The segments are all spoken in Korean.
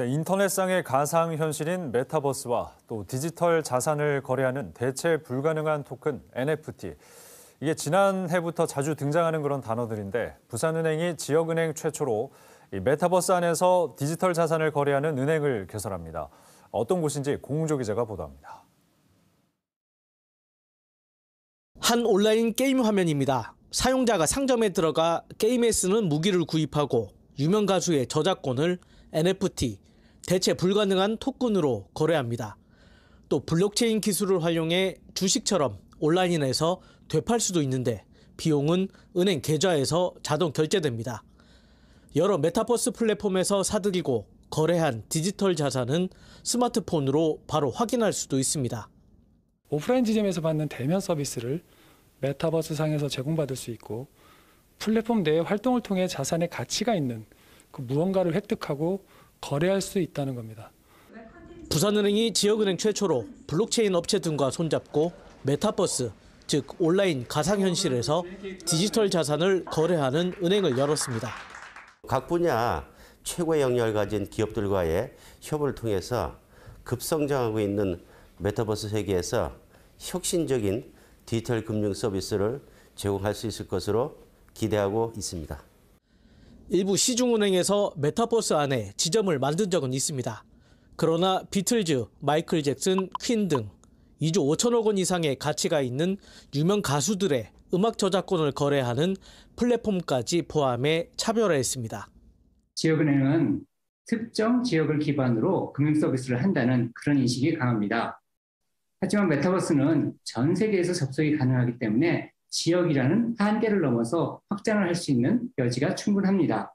네, 인터넷상의 가상 현실인 메타버스와 또 디지털 자산을 거래하는 대체 불가능한 토큰 NFT. 이게 지난해부터 자주 등장하는 그런 단어들인데 부산은행이 지역은행 최초로 메타버스 안에서 디지털 자산을 거래하는 은행을 개설합니다. 어떤 곳인지 공조 기자가 보도합니다. 한 온라인 게임 화면입니다. 사용자가 상점에 들어가 게임에 쓰는 무기를 구입하고 유명 가수의 저작권을 NFT, 대체 불가능한 토큰으로 거래합니다. 또 블록체인 기술을 활용해 주식처럼 온라인에서 되팔 수도 있는데 비용은 은행 계좌에서 자동 결제됩니다. 여러 메타버스 플랫폼에서 사들이고 거래한 디지털 자산은 스마트폰으로 바로 확인할 수도 있습니다. 오프라인 지점에서 받는 대면 서비스를 메타버스 상에서 제공받을 수 있고 플랫폼 내의 활동을 통해 자산의 가치가 있는 그 무언가를 획득하고 거래할 수 있다는 겁니다. 부산은행이 지역은행 최초로 블록체인 업체 등과 손잡고 메타버스, 즉 온라인 가상현실에서 디지털 자산을 거래하는 은행을 열었습니다. 각 분야 최고의 영역을 가진 기업들과의 협업을 통해서 급성장하고 있는 메타버스 세계에서 혁신적인 디지털 금융 서비스를 제공할 수 있을 것으로 기대하고 있습니다. 일부 시중은행에서 메타버스 안에 지점을 만든 적은 있습니다. 그러나 비틀즈, 마이클 잭슨, 퀸 등 2조 5천억 원 이상의 가치가 있는 유명 가수들의 음악 저작권을 거래하는 플랫폼까지 포함해 차별화했습니다. 지역은행은 특정 지역을 기반으로 금융 서비스를 한다는 그런 인식이 강합니다. 하지만 메타버스는 전 세계에서 접속이 가능하기 때문에 지역이라는 한계를 넘어서 확장을 할 수 있는 여지가 충분합니다.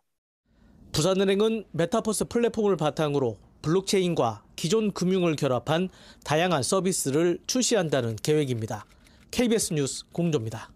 부산은행은 메타버스 플랫폼을 바탕으로 블록체인과 기존 금융을 결합한 다양한 서비스를 출시한다는 계획입니다. KBS 뉴스 공조입니다.